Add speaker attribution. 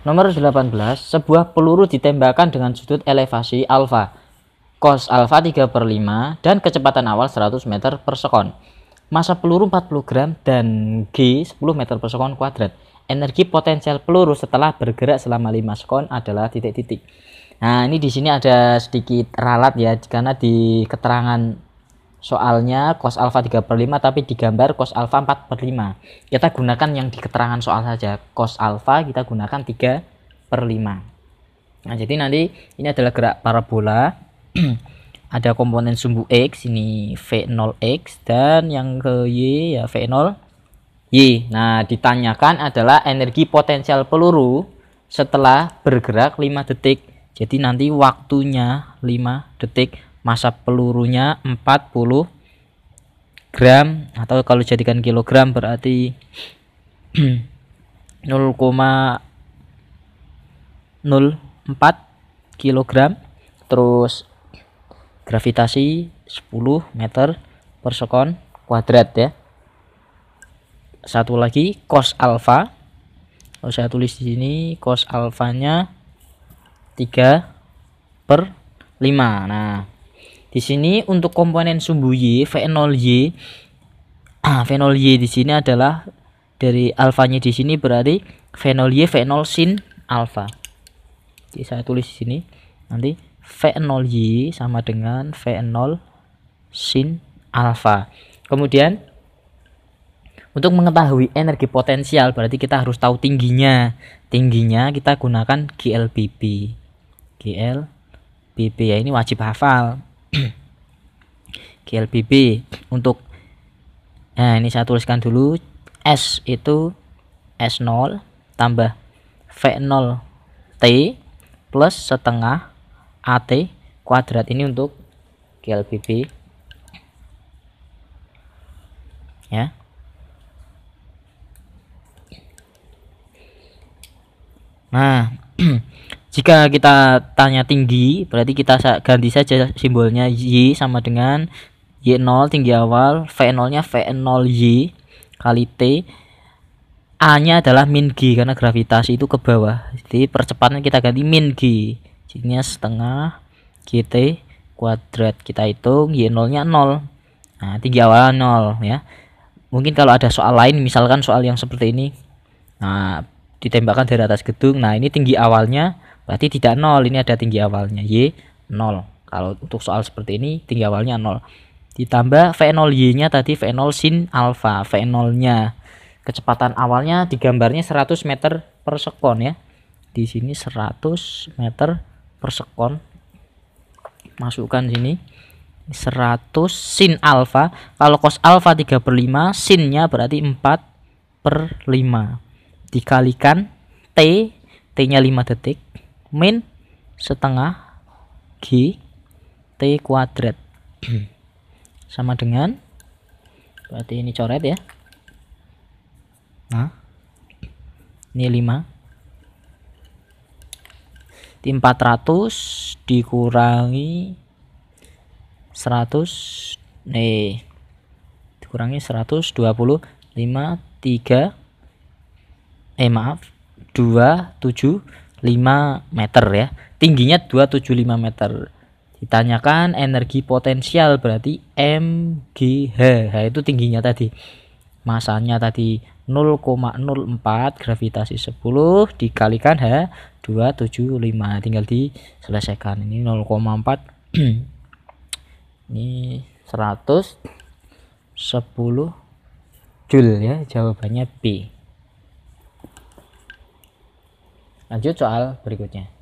Speaker 1: Nomor 18, sebuah peluru ditembakkan dengan sudut elevasi alfa, cos alfa 3 per 5, dan kecepatan awal 100 meter per sekon. Masa peluru 40 gram dan G 10 meter per sekon kuadrat. Energi potensial peluru setelah bergerak selama 5 sekon adalah titik-titik. Nah, ini di sini ada sedikit ralat ya, karena di keterangan soalnya cos alpha 3 per 5 tapi digambar cos alpha 4 per 5 kita gunakan yang di keterangan soal saja cos alpha kita gunakan 3 per 5 nah jadi nanti ini adalah gerak parabola ada komponen sumbu X ini V0X dan yang ke Y ya V0 Y nah ditanyakan adalah energi potensial peluru setelah bergerak 5 detik jadi nanti waktunya 5 detik masa pelurunya 40 gram atau kalau jadikan kilogram berarti 0,04 kilogram terus gravitasi 10 meter per sekon kuadrat ya satu lagi cos alfa kalau saya tulis di sini cos alfanya 3 per 5 nah di sini untuk komponen sumbu Y, v fenol Y. Ah, fenol Y di sini adalah dari alfanya di sini berarti v fenol Y V0 sin alfa. Jadi saya tulis di sini nanti v fenol Y sama dengan V0 sin alfa. Kemudian untuk mengetahui energi potensial berarti kita harus tahu tingginya. Tingginya kita gunakan GLBB. GLBB ya ini wajib hafal. GLBB untuk nah ini saya tuliskan dulu S itu S0 tambah V0 T plus setengah AT kuadrat ini untuk GLBB ya nah jika kita tanya tinggi berarti kita ganti saja simbolnya y sama dengan y0 tinggi awal v0 nya v0y kali t a nya adalah min g karena gravitasi itu ke bawah jadi percepatan kita ganti min g jadinya setengah gt kuadrat kita hitung y0 nya 0 nah tinggi awal 0 ya mungkin kalau ada soal lain misalkan soal yang seperti ini nah ditembakkan dari atas gedung nah ini tinggi awalnya berarti tidak nol ini ada tinggi awalnya y 0 kalau untuk soal seperti ini tinggi awalnya 0 ditambah v0 y nya tadi v0 sin alfa v0 nya kecepatan awalnya digambarnya 100 meter per sekon ya di sini 100 meter per sekon masukkan sini 100 sin alfa kalau cos alfa 3 per 5 sin nya berarti 4 per 5 dikalikan T T nya 5 detik min setengah G T kuadrat sama dengan berarti ini coret ya nah ini 5 di 400 dikurangi 100 nih dikurangi 125 3 eh maaf 27 meter ya tingginya 275 meter ditanyakan energi potensial berarti MGH itu tingginya tadi masanya tadi 0,04 gravitasi 10 dikalikan H 275 tinggal diselesaikan ini 0,4 ini seratus sepuluh Joule ya jawabannya B Lanjut soal berikutnya.